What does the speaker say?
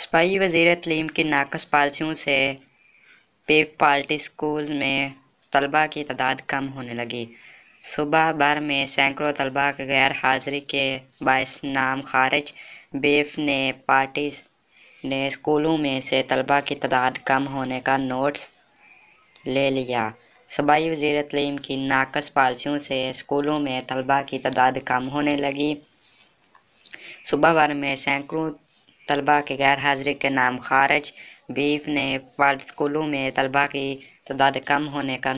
सिपाही वजीर तलीम की नाकस पॉलिसियों से पेप पार्टी स्कूल में तलबा की तादाद कम होने लगी सुबह भर में सैकड़ों तलबा के गैर हाजिरी के बायस नाम खारिज बेफ ने पार्टी ने स्कूलों में से तलबा की तादाद कम होने का नोट्स ले लिया सूबाई वजीर तलीम की नाकस पालसियों से स्कूलों में तलबा की तादाद कम होने लगी सुबह भर में सैकड़ों तलबा के गैर हाजिर के नाम खारिज बीफ ने स्कूलों में तलबा की तादाद कम होने का